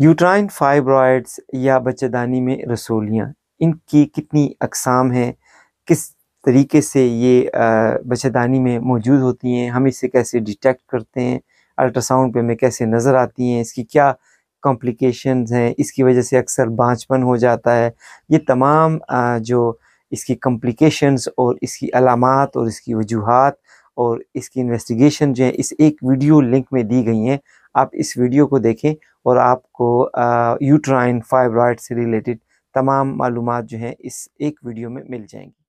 uterine fibroids या बच्चेदानी में रसोलियाँ इनकी कितनी अकसाम हैं किस तरीके से ये बच्चेदानी में मौजूद होती हैं हम इसे कैसे डिटेक्ट करते हैं अल्ट्रासाउंड पे हमें कैसे नज़र आती हैं इसकी क्या कॉम्प्लिकेशंस हैं इसकी वजह से अक्सर बाँचपन हो जाता है ये तमाम जो इसकी कॉम्प्लिकेशंस और इसकी अलामत और इसकी वजूहत और इसकी इन्वेस्टिगेशन जो है इस एक वीडियो लिंक में दी गई हैं आप इस वीडियो को देखें और आपको यूट्राइन फाइब्रॉइड से रिलेटेड तमाम मालूम जो हैं इस एक वीडियो में मिल जाएंगी